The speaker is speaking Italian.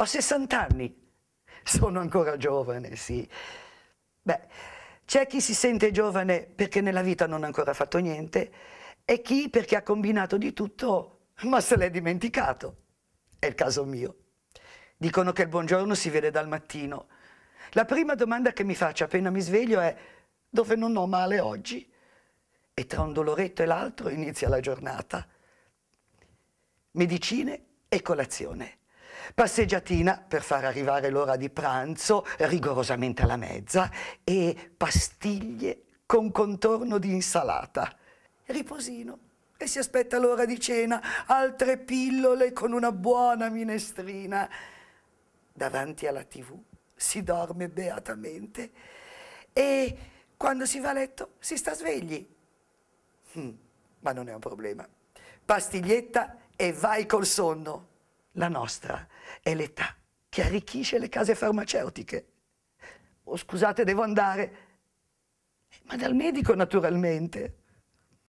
Ho 60 anni, sono ancora giovane, sì. Beh, c'è chi si sente giovane perché nella vita non ha ancora fatto niente e chi perché ha combinato di tutto ma se l'è dimenticato. È il caso mio. Dicono che il buongiorno si vede dal mattino. La prima domanda che mi faccio appena mi sveglio è dove non ho male oggi? E tra un doloretto e l'altro inizia la giornata. Medicine e colazione. Passeggiatina per far arrivare l'ora di pranzo rigorosamente alla mezza e pastiglie con contorno di insalata. Riposino e si aspetta l'ora di cena, altre pillole con una buona minestrina. Davanti alla tv si dorme beatamente e quando si va a letto si sta svegli. Hm, ma non è un problema. Pastiglietta e vai col sonno. La nostra è l'età che arricchisce le case farmaceutiche. Oh, scusate, devo andare. Ma dal medico naturalmente.